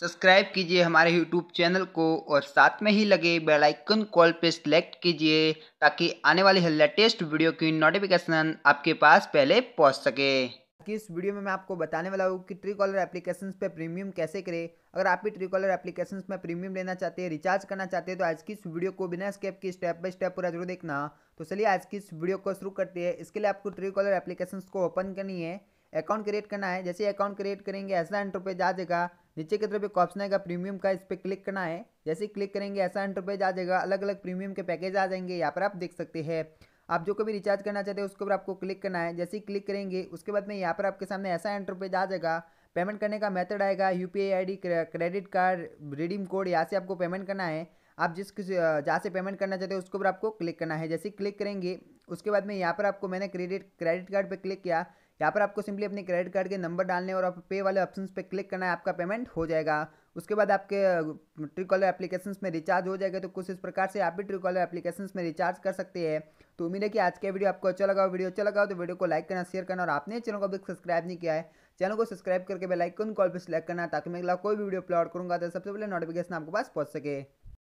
subscribe कीजिए हमारे YouTube channel को और साथ में ही लगे बेल आइकन कॉल पे सिलेक्ट कीजिए ताकि आने वाली लेटेस्ट वीडियो की नोटिफिकेशन आपके पास पहले पहुंच सके इस वीडियो में मैं आपको बताने वाला हूँ कि ट्री कॉलर एप्लीकेशन पे प्रीमियम कैसे करें अगर आप भी ट्री कॉलर एप्लीकेशन में प्रीमियम लेना चाहते हैं रिचार्ज करना चाहते हैं तो आज की इस वीडियो को बिना स्केप की स्टेप बाय स्टेप पूरा जरूर देखना तो चलिए आज की इस वीडियो को शुरू करते हैं इसके लिए आपको ट्री कॉलर एप्लीकेशन को ओपन करनी है अकाउंट क्रिएट करना है जैसे अकाउंट क्रिएट करेंगे ऐसा एंट्रो पे जा जाएगा नीचे की तरफ एक ऑप्शन आएगा प्रीमियम का इस पर क्लिक करना है जैसे क्लिक करेंगे ऐसा इंटरपेज आ जाएगा अलग अलग प्रीमियम के पैकेज आ जाएंगे यहाँ पर आप देख सकते हैं आप जो कभी रिचार्ज करना चाहते हैं उसके ऊपर आपको क्लिक करना है जैसे ही क्लिक करेंगे उसके बाद में यहाँ पर आपके सामने ऐसा इंटरपेज आ जाएगा पेमेंट करने का मेथड आएगा U P credit card redeem code यहाँ से आपको पेमेंट करना है आप जिस किसी जहाँ से पेमेंट करना चाहते हो उसके ऊपर आपको क्लिक करना है जैसे क्लिक करेंगे उसके बाद में यहाँ पर आपको मैंने क्रेडिट क्रेडिट कार्ड पर क्लिक किया यहाँ पर आपको सिंपली अपने क्रेडिट कार्ड के नंबर डालने और आप पे वाले ऑप्शन पर क्लिक करना है आपका पेमेंट हो जाएगा उसके बाद आपके ट्रिकॉलर एप्लीकेशन में रिचार्ज हो जाएगा तो कुछ इस प्रकार से आप भी ट्रिकॉलर एप्लीकेशन में रिचार्ज कर सकते हैं तो उम्मीद है कि आज का वीडियो आपको अच्छा लगा हो वीडियो अच्छा लगा हो तो वीडियो को लाइक करना शेयर करना और आपने चैनल को अभी सब्सक्राइब नहीं किया है चैनल को सब्सक्राइब करके बेलाइकन कॉल पर सिलेक्ट करना ताकि मैं अगला कोई भी वीडियो अपलोड करूँगा तो सबसे पहले नोटिफिकेशन आपके पास पहुँच सके